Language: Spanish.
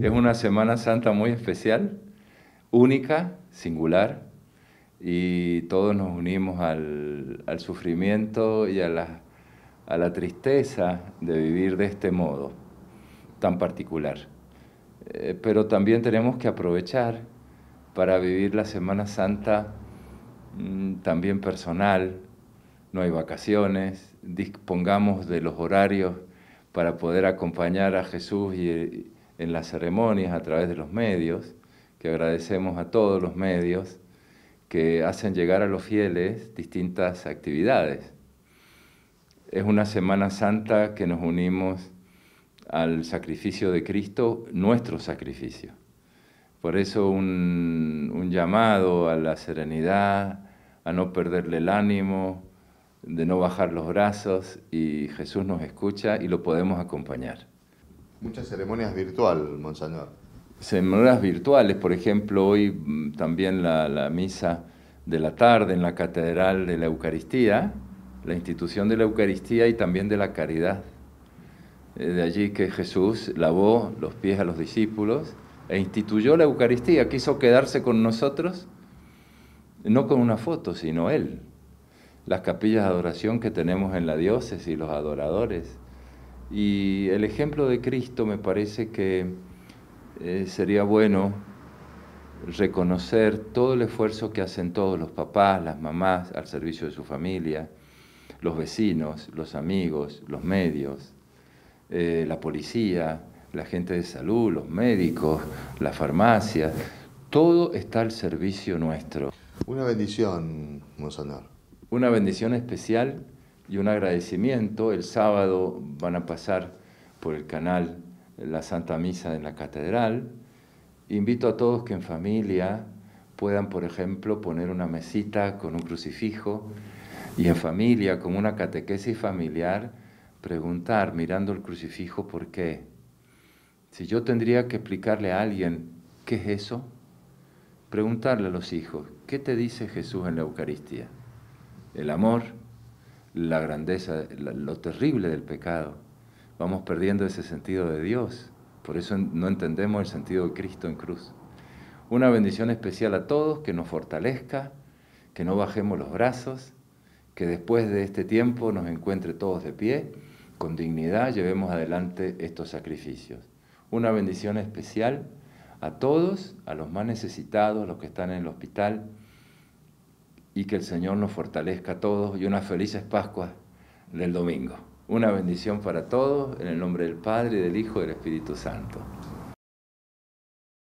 Es una Semana Santa muy especial, única, singular, y todos nos unimos al, sufrimiento y a la, tristeza de vivir de este modo tan particular. Eh, pero también tenemos que aprovechar para vivir la Semana Santa mm, también personal, no hay vacaciones, dispongamos de los horarios para poder acompañar a Jesús y, en las ceremonias a través de los medios, que agradecemos a todos los medios que hacen llegar a los fieles distintas actividades. Es una Semana Santa que nos unimos al sacrificio de Cristo, nuestro sacrificio. Por eso un, llamado a la serenidad, a no perderle el ánimo, de no bajar los brazos y Jesús nos escucha y lo podemos acompañar. Muchas ceremonias virtuales, Monseñor. Ceremonias virtuales, por ejemplo, hoy mm, también la, misa de la tarde en la Catedral de la Eucaristía, la institución de la Eucaristía y también de la caridad. Eh, de allí que Jesús lavó los pies a los discípulos e instituyó la Eucaristía, quiso quedarse con nosotros, no con una foto, sino Él. Las capillas de adoración que tenemos en la diócesis, los adoradores, y el ejemplo de Cristo me parece que eh, sería bueno reconocer todo el esfuerzo que hacen todos los papás, las mamás al servicio de su familia, los vecinos, los amigos, los medios, eh, la policía, la gente de salud, los médicos, la farmacia. todo está al servicio nuestro. Una bendición, Monsanar. Una bendición especial y un agradecimiento. El sábado van a pasar por el canal la Santa Misa en la Catedral. Invito a todos que en familia puedan, por ejemplo, poner una mesita con un crucifijo y en familia, como una catequesis familiar, preguntar mirando el crucifijo por qué. Si yo tendría que explicarle a alguien qué es eso, preguntarle a los hijos, ¿qué te dice Jesús en la Eucaristía? El amor, la grandeza, lo terrible del pecado. Vamos perdiendo ese sentido de Dios. Por eso no entendemos el sentido de Cristo en cruz. Una bendición especial a todos, que nos fortalezca, que no bajemos los brazos, que después de este tiempo nos encuentre todos de pie, con dignidad llevemos adelante estos sacrificios. Una bendición especial a todos, a los más necesitados, los que están en el hospital, y que el Señor nos fortalezca a todos y unas felices Pascuas del domingo. Una bendición para todos, en el nombre del Padre, del Hijo y del Espíritu Santo.